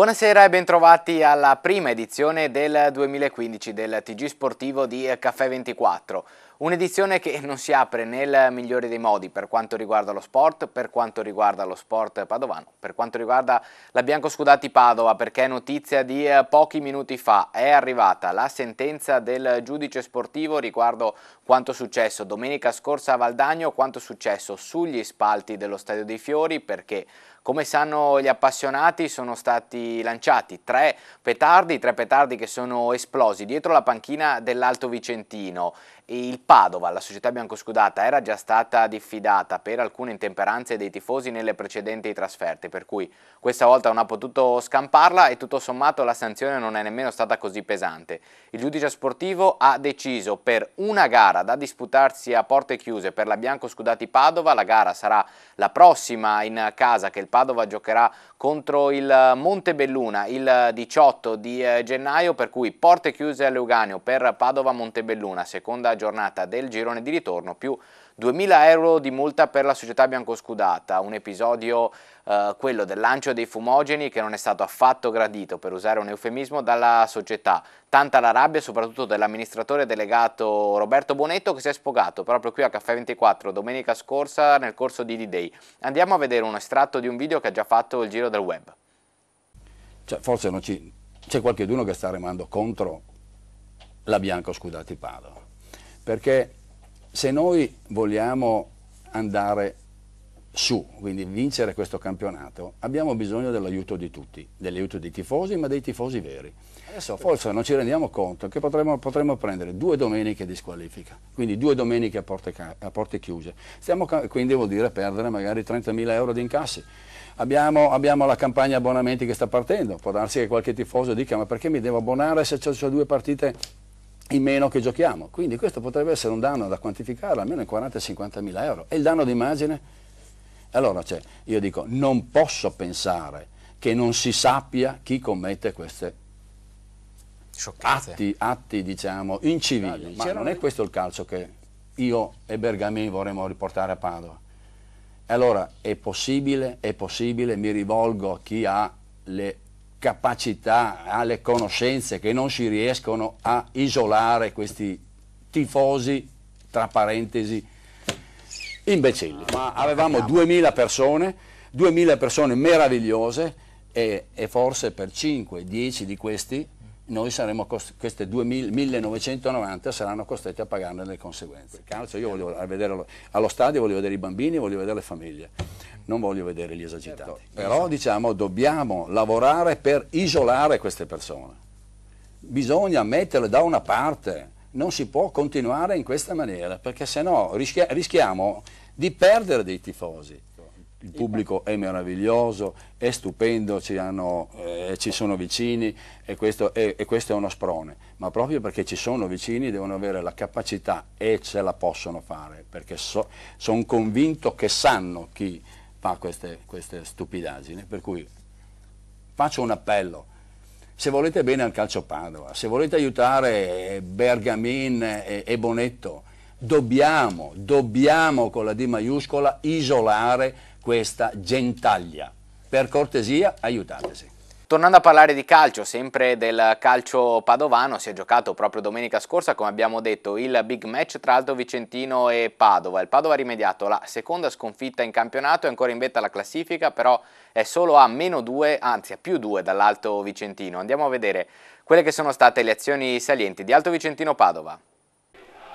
Buonasera e bentrovati alla prima edizione del 2015 del TG Sportivo di Caffè 24. Un'edizione che non si apre nel migliore dei modi per quanto riguarda lo sport, per quanto riguarda lo sport padovano, per quanto riguarda la Bianco Scudati Padova, perché notizia di eh, pochi minuti fa è arrivata la sentenza del giudice sportivo riguardo quanto successo domenica scorsa a Valdagno, quanto successo sugli spalti dello Stadio dei Fiori, perché come sanno gli appassionati sono stati lanciati tre petardi, tre petardi che sono esplosi dietro la panchina dell'Alto Vicentino il Padova, la società biancoscudata, era già stata diffidata per alcune intemperanze dei tifosi nelle precedenti trasferte, per cui questa volta non ha potuto scamparla e tutto sommato la sanzione non è nemmeno stata così pesante. Il giudice sportivo ha deciso per una gara da disputarsi a porte chiuse per la biancoscudati Padova, la gara sarà la prossima in casa che il Padova giocherà contro il Montebelluna il 18 di eh, gennaio, per cui porte chiuse all'Euganeo per Padova-Montebelluna, seconda giornata del girone di ritorno più 2.000 euro di multa per la società biancoscudata, un episodio eh, quello del lancio dei fumogeni che non è stato affatto gradito, per usare un eufemismo, dalla società. Tanta la rabbia soprattutto dell'amministratore delegato Roberto Bonetto che si è sfogato proprio qui a Caffè 24 domenica scorsa nel corso di D-Day. Andiamo a vedere un estratto di un video che ha già fatto il giro del web. Cioè, forse c'è qualcuno che sta remando contro la Bianco Scudati Padova perché se noi vogliamo andare su, quindi vincere questo campionato, abbiamo bisogno dell'aiuto di tutti, dell'aiuto dei tifosi, ma dei tifosi veri. Adesso forse non ci rendiamo conto che potremmo, potremmo prendere due domeniche di squalifica, quindi due domeniche a porte, a porte chiuse. Stiamo, quindi vuol dire perdere magari 30.000 euro di incassi. Abbiamo, abbiamo, la campagna abbonamenti che sta partendo, può darsi che qualche tifoso dica ma perché mi devo abbonare se ho due partite in meno che giochiamo. Quindi questo potrebbe essere un danno da quantificare almeno in 40-50 mila euro. E il danno d'immagine? Allora cioè, io dico, non posso pensare che non si sappia chi commette queste atti, atti, diciamo, incivili. Ma non è questo il calcio che io e Bergamin vorremmo riportare a Padova. Allora è possibile, è possibile, mi rivolgo a chi ha le capacità, le conoscenze che non si riescono a isolare questi tifosi, tra parentesi, imbecilli. Ma avevamo 2000 persone, 2000 persone meravigliose e, e forse per 5-10 di questi noi saremo queste 2000, 1990 saranno costretti a pagarne le conseguenze. Calcio, io voglio vedere allo stadio, voglio vedere i bambini, voglio vedere le famiglie non voglio vedere gli esagitati. Certo. Però diciamo dobbiamo lavorare per isolare queste persone. Bisogna metterle da una parte, non si può continuare in questa maniera perché sennò rischia- rischiamo di perdere dei tifosi. Il pubblico è meraviglioso, è stupendo, ci, hanno, eh, ci sono vicini e questo è, e questo è uno sprone, ma proprio perché ci sono vicini devono avere la capacità e ce la possono fare, perché so, sono convinto che sanno chi fa queste, queste stupidaggini, per cui faccio un appello se volete bene al calcio Padova, se volete aiutare Bergamin e, Bonetto, dobbiamo, dobbiamo con la D maiuscola isolare questa gentaglia. Per cortesia, aiutateci. Tornando a parlare di calcio, sempre del calcio padovano, si è giocato proprio domenica scorsa, come abbiamo detto, il big match tra Alto Vicentino e Padova. Il Padova ha rimediato la seconda sconfitta in campionato, è ancora in vetta alla classifica, però è solo a meno 2, anzi a più 2 dall'Alto Vicentino. Andiamo a vedere quelle che sono state le azioni salienti di Alto Vicentino Padova.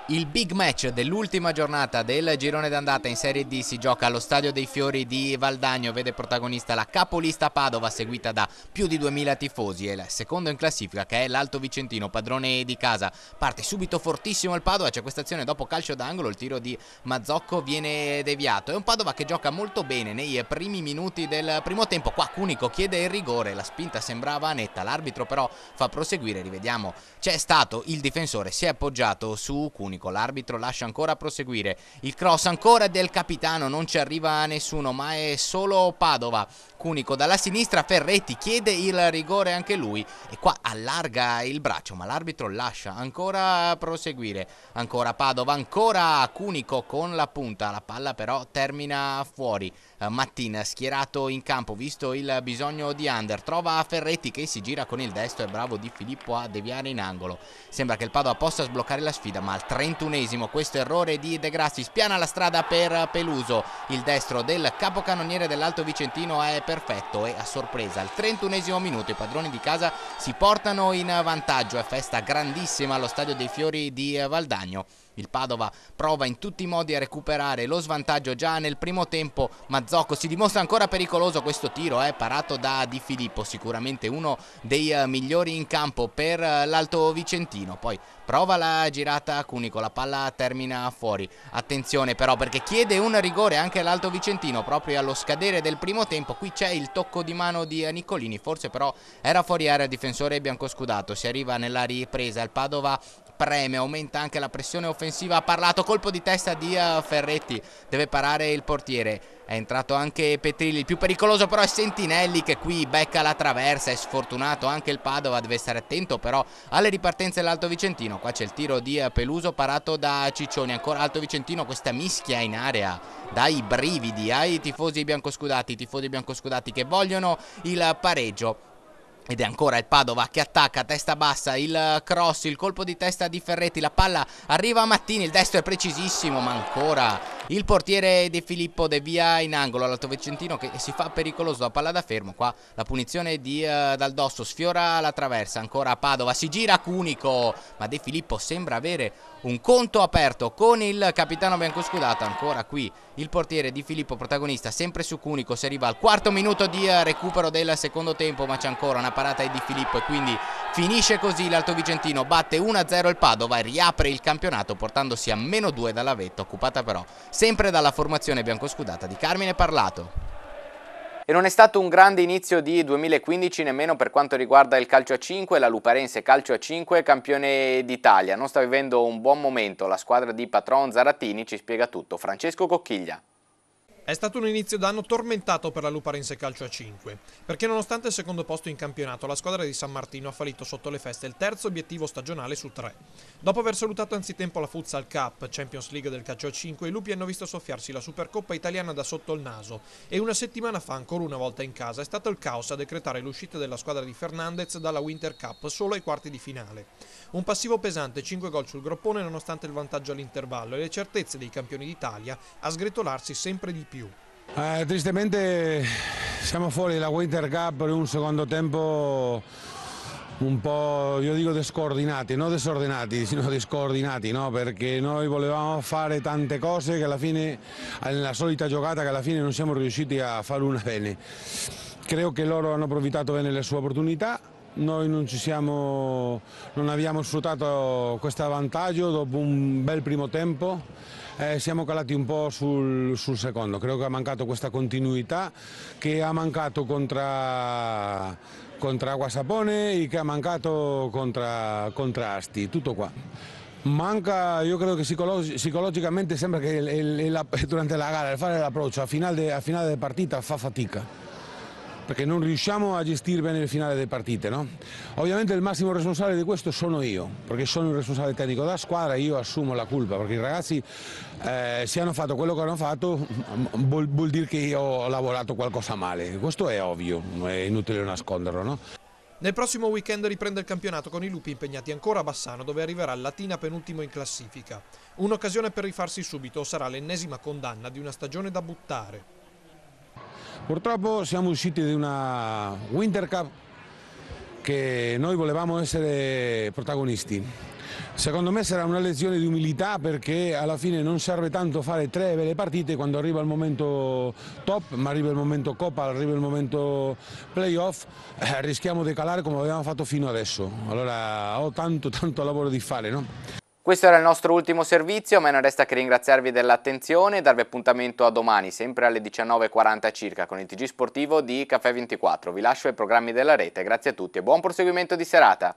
Il big match dell'ultima giornata del girone d'andata in Serie D si gioca allo Stadio dei Fiori di Valdagno, vede protagonista la capolista Padova seguita da più di 2000 tifosi e il secondo in classifica che è l'Alto Vicentino, padrone di casa. Parte subito fortissimo il Padova, c'è questa azione dopo calcio d'angolo, il tiro di Mazzocco viene deviato. È un Padova che gioca molto bene nei primi minuti del primo tempo, qua Cunico chiede il rigore, la spinta sembrava netta, l'arbitro però fa proseguire, rivediamo, c'è stato il difensore, si è appoggiato su Cunico unico. L'arbitro lascia ancora proseguire. Il cross ancora del capitano, non ci arriva nessuno, ma è solo Padova. Cunico dalla sinistra, Ferretti chiede il rigore anche lui e qua allarga il braccio, ma l'arbitro lascia ancora proseguire. Ancora Padova, ancora Cunico con la punta, la palla però termina fuori. Eh, mattina schierato in campo visto il bisogno di Under trova Ferretti che si gira con il destro è bravo Di Filippo a deviare in angolo sembra che il Padova possa sbloccare la sfida ma al 31esimo questo errore di De Grassi spiana la strada per Peluso il destro del capocannoniere dell'Alto Vicentino è perfetto e a sorpresa al 31esimo minuto i padroni di casa si portano in vantaggio è festa grandissima allo Stadio dei Fiori di eh, Valdagno il Padova prova in tutti i modi a recuperare lo svantaggio già nel primo tempo. Mazzocco si dimostra ancora pericoloso questo tiro, eh, parato da Di Filippo, sicuramente uno dei eh, migliori in campo per eh, l'Alto Vicentino. Poi prova la girata Cunico, la palla termina fuori. Attenzione però perché chiede un rigore anche l'Alto Vicentino proprio allo scadere del primo tempo. Qui c'è il tocco di mano di eh, Niccolini, forse però era fuori area difensore biancoscudato. Si arriva nella ripresa, il Padova preme, aumenta anche la pressione offensiva, ha parlato colpo di testa di eh, Ferretti, deve parare il portiere, è entrato anche Petrilli, il più pericoloso però è Sentinelli che qui becca la traversa, è sfortunato anche il Padova, deve stare attento però alle ripartenze dell'Alto Vicentino, qua c'è il tiro di eh, Peluso parato da Ciccioni, ancora Alto Vicentino questa mischia in area, dai brividi ai tifosi biancoscudati, tifosi biancoscudati che vogliono il pareggio ed è ancora il Padova che attacca, testa bassa, il cross, il colpo di testa di Ferretti, la palla arriva a Mattini, il destro è precisissimo, ma ancora il portiere De Filippo De Via in angolo, all'Alto l'altovecentino che si fa pericoloso a palla da fermo, qua la punizione di uh, eh, Dal Dosso, sfiora la traversa, ancora Padova, si gira Cunico, ma De Filippo sembra avere un conto aperto con il capitano biancoscudato, ancora qui il portiere Di Filippo protagonista, sempre su Cunico, si arriva al quarto minuto di uh, recupero del secondo tempo, ma c'è ancora una parata è di Filippo e quindi finisce così l'Alto Vicentino, batte 1-0 il Padova e riapre il campionato portandosi a meno 2 dalla vetta, occupata però sempre dalla formazione biancoscudata di Carmine Parlato. E non è stato un grande inizio di 2015 nemmeno per quanto riguarda il calcio a 5, la Luparense calcio a 5 campione d'Italia. Non sta vivendo un buon momento la squadra di Patron Zaratini, ci spiega tutto Francesco Cocchiglia. È stato un inizio d'anno tormentato per la Luparense Calcio a 5, perché nonostante il secondo posto in campionato, la squadra di San Martino ha fallito sotto le feste il terzo obiettivo stagionale su 3. Dopo aver salutato anzitempo la Futsal Cup, Champions League del calcio a 5, i Lupi hanno visto soffiarsi la Supercoppa italiana da sotto il naso e una settimana fa, ancora una volta in casa, è stato il caos a decretare l'uscita della squadra di Fernandez dalla Winter Cup solo ai quarti di finale. Un passivo pesante, 5 gol sul groppone nonostante il vantaggio all'intervallo e le certezze dei campioni d'Italia a sgretolarsi sempre di più più. Eh, tristemente siamo fuori dalla Winter Cup per un secondo tempo un po', io dico discoordinati, non disordinati, sino discoordinati, no? perché noi volevamo fare tante cose che alla fine, nella solita giocata che alla fine non siamo riusciti a fare una bene. Credo che loro hanno approfittato bene le sue opportunità, noi non, siamo, non abbiamo sfruttato questo vantaggio dopo un bel primo tempo eh, siamo calati un po' sul, sul, secondo, credo che ha mancato questa continuità che ha mancato contro contra Guasapone e che ha mancato contro, contra Asti, tutto qua. Manca, io credo che psicologi psicologicamente sembra che il, il, il, durante la gara il fare l'approccio a, a finale di partita fa fatica perché non riusciamo a gestire bene il finale delle partite. No? Ovviamente il massimo responsabile di questo sono io, perché sono il responsabile tecnico della squadra e io assumo la colpa, perché i ragazzi eh, se hanno fatto quello che hanno fatto vuol, vuol, dire che io ho lavorato qualcosa male, questo è ovvio, è inutile nasconderlo. No? Nel prossimo weekend riprende il campionato con i lupi impegnati ancora a Bassano dove arriverà il Latina penultimo in classifica. Un'occasione per rifarsi subito sarà l'ennesima condanna di una stagione da buttare. Purtroppo siamo usciti di una Winter Cup che noi volevamo essere protagonisti. Secondo me sarà una lezione di umiltà perché alla fine non serve tanto fare tre belle partite quando arriva il momento top, ma arriva il momento coppa, arriva il momento playoff, eh, rischiamo di calare come abbiamo fatto fino adesso. Allora ho tanto tanto lavoro di fare, no? Questo era il nostro ultimo servizio, a me non resta che ringraziarvi dell'attenzione e darvi appuntamento a domani, sempre alle 19.40 circa, con il TG sportivo di Caffè 24. Vi lascio ai programmi della rete, grazie a tutti e buon proseguimento di serata!